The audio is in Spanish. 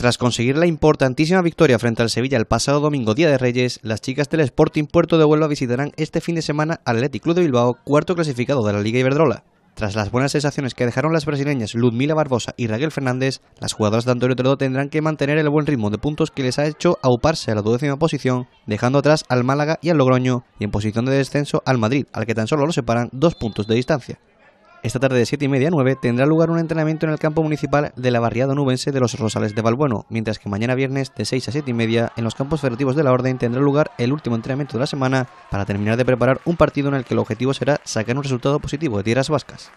Tras conseguir la importantísima victoria frente al Sevilla el pasado domingo Día de Reyes, las chicas del Sporting Puerto de Huelva visitarán este fin de semana al Athletic Club de Bilbao, cuarto clasificado de la Liga Iberdrola. Tras las buenas sensaciones que dejaron las brasileñas Ludmila Barbosa y Raquel Fernández, las jugadoras de Antonio Toledo tendrán que mantener el buen ritmo de puntos que les ha hecho auparse a la duodécima posición, dejando atrás al Málaga y al Logroño, y en posición de descenso al Madrid, al que tan solo lo separan dos puntos de distancia. Esta tarde de 7 y media a 9 tendrá lugar un entrenamiento en el campo municipal de la barriada nubense de los Rosales de Balbueno, mientras que mañana viernes de 6 a 7 y media en los campos federativos de la Orden tendrá lugar el último entrenamiento de la semana para terminar de preparar un partido en el que el objetivo será sacar un resultado positivo de tierras vascas.